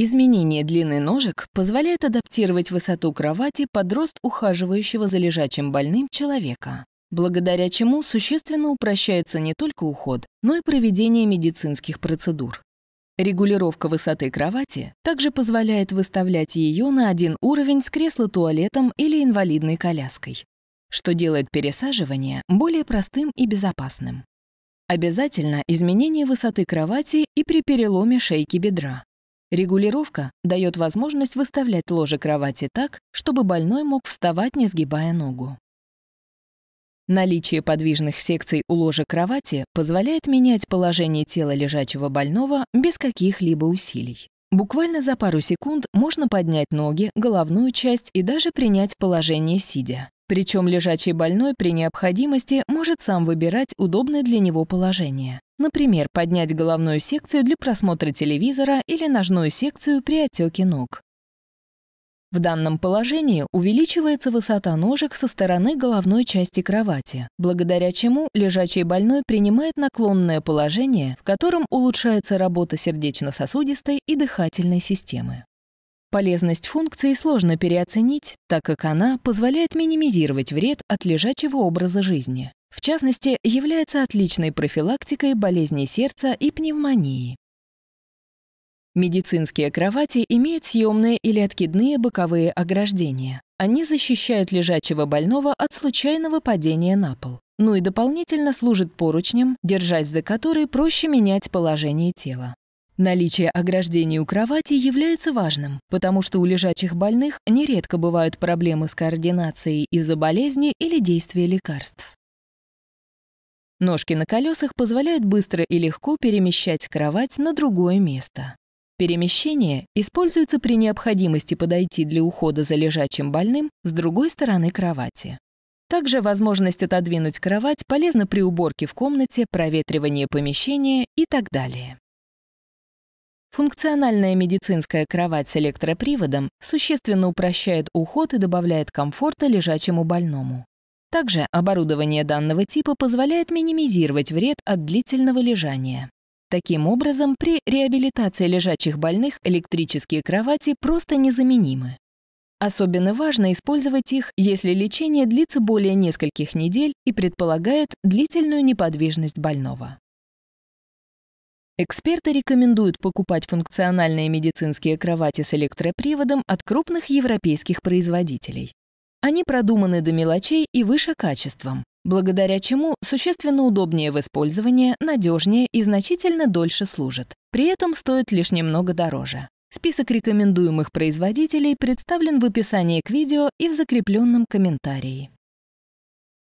Изменение длины ножек позволяет адаптировать высоту кровати под рост ухаживающего за лежачим больным человека, благодаря чему существенно упрощается не только уход, но и проведение медицинских процедур. Регулировка высоты кровати также позволяет выставлять ее на один уровень с кресло-туалетом или инвалидной коляской, что делает пересаживание более простым и безопасным. Обязательно изменение высоты кровати и при переломе шейки бедра, Регулировка дает возможность выставлять ложе кровати так, чтобы больной мог вставать, не сгибая ногу. Наличие подвижных секций у ложа кровати позволяет менять положение тела лежачего больного без каких-либо усилий. Буквально за пару секунд можно поднять ноги, головную часть и даже принять положение сидя. Причем лежачий больной при необходимости может сам выбирать удобное для него положение. Например, поднять головную секцию для просмотра телевизора или ножную секцию при отеке ног. В данном положении увеличивается высота ножек со стороны головной части кровати, благодаря чему лежачий больной принимает наклонное положение, в котором улучшается работа сердечно-сосудистой и дыхательной системы. Полезность функции сложно переоценить, так как она позволяет минимизировать вред от лежачего образа жизни. В частности, является отличной профилактикой болезней сердца и пневмонии. Медицинские кровати имеют съемные или откидные боковые ограждения. Они защищают лежачего больного от случайного падения на пол. Ну и дополнительно служат поручням, держась за которые проще менять положение тела. Наличие ограждений у кровати является важным, потому что у лежачих больных нередко бывают проблемы с координацией из-за болезни или действия лекарств. Ножки на колесах позволяют быстро и легко перемещать кровать на другое место. Перемещение используется при необходимости подойти для ухода за лежачим больным с другой стороны кровати. Также возможность отодвинуть кровать полезна при уборке в комнате, проветривании помещения и так далее. Функциональная медицинская кровать с электроприводом существенно упрощает уход и добавляет комфорта лежачему больному. Также оборудование данного типа позволяет минимизировать вред от длительного лежания. Таким образом, при реабилитации лежачих больных электрические кровати просто незаменимы. Особенно важно использовать их, если лечение длится более нескольких недель и предполагает длительную неподвижность больного. Эксперты рекомендуют покупать функциональные медицинские кровати с электроприводом от крупных европейских производителей. Они продуманы до мелочей и выше качеством, благодаря чему существенно удобнее в использовании, надежнее и значительно дольше служат. При этом стоят лишь немного дороже. Список рекомендуемых производителей представлен в описании к видео и в закрепленном комментарии.